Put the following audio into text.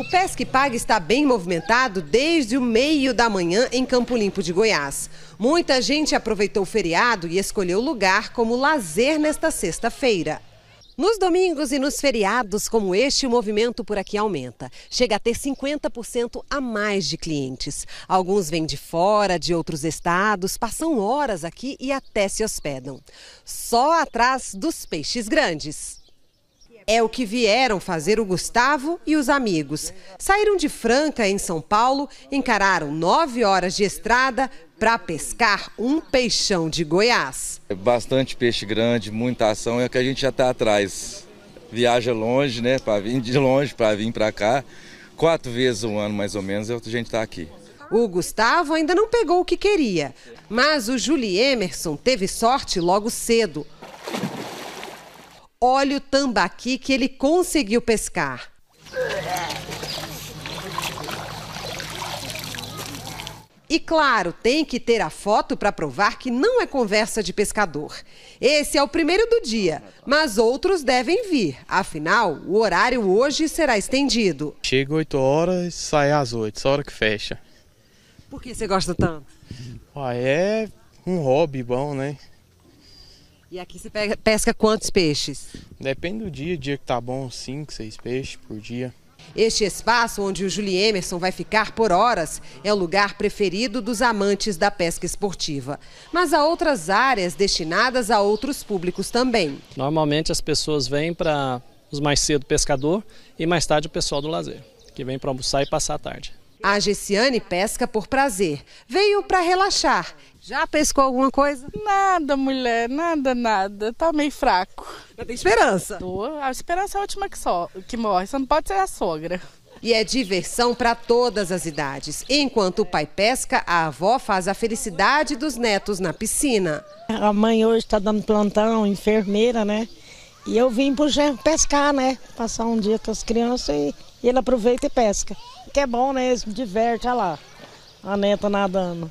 O Pesque Pague está bem movimentado desde o meio da manhã em Campo Limpo de Goiás. Muita gente aproveitou o feriado e escolheu o lugar como lazer nesta sexta-feira. Nos domingos e nos feriados como este, o movimento por aqui aumenta. Chega a ter 50% a mais de clientes. Alguns vêm de fora, de outros estados, passam horas aqui e até se hospedam. Só atrás dos peixes grandes. É o que vieram fazer o Gustavo e os amigos. Saíram de Franca, em São Paulo, encararam nove horas de estrada para pescar um peixão de Goiás. É bastante peixe grande, muita ação, é que a gente já está atrás. Viaja longe, né, para vir de longe, para vir para cá. Quatro vezes um ano, mais ou menos, é a gente está aqui. O Gustavo ainda não pegou o que queria, mas o Julie Emerson teve sorte logo cedo. Olha o tambaqui que ele conseguiu pescar. E claro, tem que ter a foto para provar que não é conversa de pescador. Esse é o primeiro do dia, mas outros devem vir. Afinal, o horário hoje será estendido. Chega 8 horas e sai às 8, só hora que fecha. Por que você gosta tanto? Ah, é um hobby bom, né? E aqui você pesca quantos peixes? Depende do dia, dia que tá bom, 5, 6 peixes por dia. Este espaço onde o Julie Emerson vai ficar por horas é o lugar preferido dos amantes da pesca esportiva. Mas há outras áreas destinadas a outros públicos também. Normalmente as pessoas vêm para os mais cedo pescador e mais tarde o pessoal do lazer, que vem para almoçar e passar a tarde. A Gessiane pesca por prazer. Veio para relaxar. Já pescou alguma coisa? Nada, mulher, nada, nada. Tá meio fraco. Mas tem esperança. Tô. A esperança é a última que, só, que morre. Você não pode ser a sogra. E é diversão para todas as idades. Enquanto o pai pesca, a avó faz a felicidade dos netos na piscina. A mãe hoje está dando plantão, enfermeira, né? E eu vim para pescar, né? Passar um dia com as crianças e ele aproveita e pesca que é bom, né? Eles me divertem, olha lá. A neta nadando.